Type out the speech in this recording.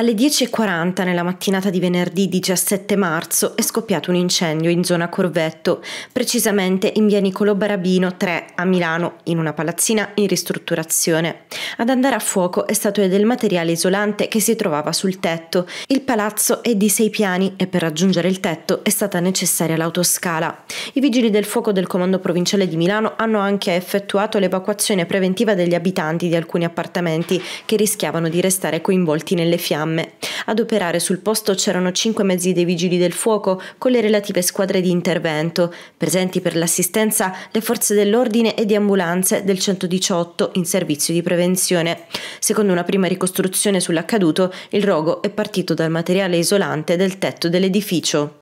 Alle 10.40 nella mattinata di venerdì 17 marzo è scoppiato un incendio in zona Corvetto, precisamente in via Niccolò Barabino 3 a Milano, in una palazzina in ristrutturazione. Ad andare a fuoco è stato del materiale isolante che si trovava sul tetto. Il palazzo è di sei piani e per raggiungere il tetto è stata necessaria l'autoscala. I vigili del fuoco del Comando Provinciale di Milano hanno anche effettuato l'evacuazione preventiva degli abitanti di alcuni appartamenti che rischiavano di restare coinvolti nelle fiamme fiamme. Ad operare sul posto c'erano cinque mezzi dei vigili del fuoco con le relative squadre di intervento, presenti per l'assistenza le forze dell'ordine e di ambulanze del 118 in servizio di prevenzione. Secondo una prima ricostruzione sull'accaduto, il rogo è partito dal materiale isolante del tetto dell'edificio.